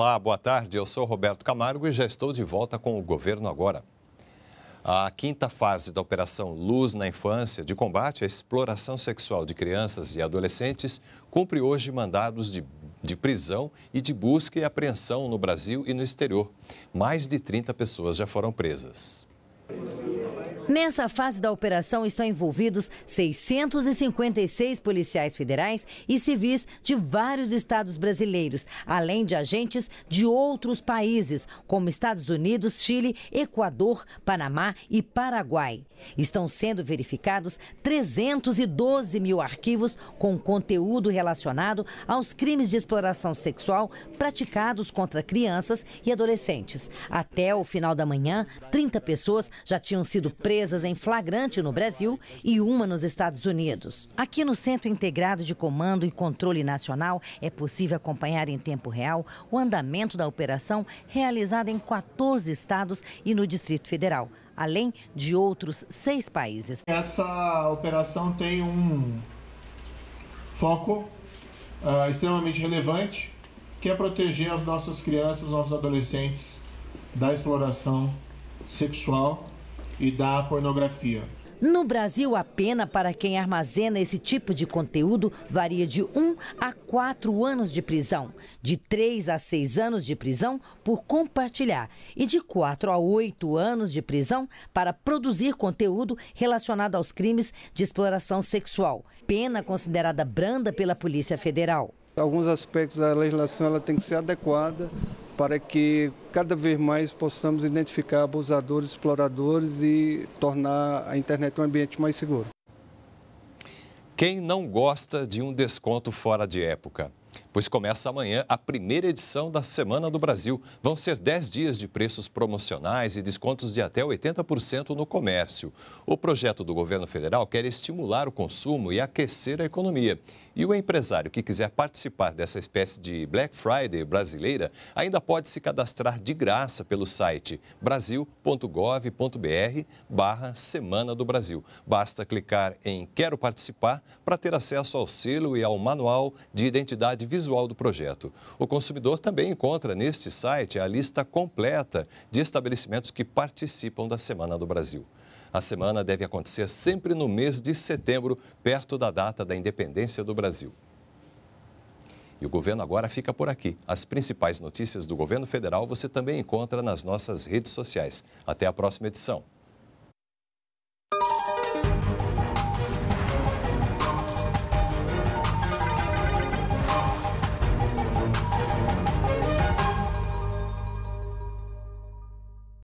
Olá, boa tarde. Eu sou Roberto Camargo e já estou de volta com o Governo Agora. A quinta fase da Operação Luz na Infância, de combate à exploração sexual de crianças e adolescentes, cumpre hoje mandados de, de prisão e de busca e apreensão no Brasil e no exterior. Mais de 30 pessoas já foram presas. Nessa fase da operação estão envolvidos 656 policiais federais e civis de vários estados brasileiros, além de agentes de outros países, como Estados Unidos, Chile, Equador, Panamá e Paraguai. Estão sendo verificados 312 mil arquivos com conteúdo relacionado aos crimes de exploração sexual praticados contra crianças e adolescentes. Até o final da manhã, 30 pessoas já tinham sido presas presas em flagrante no Brasil e uma nos Estados Unidos. Aqui no Centro Integrado de Comando e Controle Nacional é possível acompanhar em tempo real o andamento da operação realizada em 14 estados e no Distrito Federal, além de outros seis países. Essa operação tem um foco uh, extremamente relevante, que é proteger as nossas crianças, nossos adolescentes da exploração sexual e da pornografia. No Brasil, a pena para quem armazena esse tipo de conteúdo varia de 1 a 4 anos de prisão, de 3 a 6 anos de prisão por compartilhar e de 4 a 8 anos de prisão para produzir conteúdo relacionado aos crimes de exploração sexual, pena considerada branda pela Polícia Federal. Alguns aspectos da legislação ela tem que ser adequada para que cada vez mais possamos identificar abusadores, exploradores e tornar a internet um ambiente mais seguro. Quem não gosta de um desconto fora de época? pois começa amanhã a primeira edição da Semana do Brasil. Vão ser 10 dias de preços promocionais e descontos de até 80% no comércio. O projeto do governo federal quer estimular o consumo e aquecer a economia. E o empresário que quiser participar dessa espécie de Black Friday brasileira ainda pode se cadastrar de graça pelo site brasil.gov.br barra Semana do Brasil. Basta clicar em Quero Participar para ter acesso ao selo e ao manual de identidade identidade visual do projeto. O consumidor também encontra neste site a lista completa de estabelecimentos que participam da Semana do Brasil. A semana deve acontecer sempre no mês de setembro, perto da data da independência do Brasil. E o governo agora fica por aqui. As principais notícias do governo federal você também encontra nas nossas redes sociais. Até a próxima edição.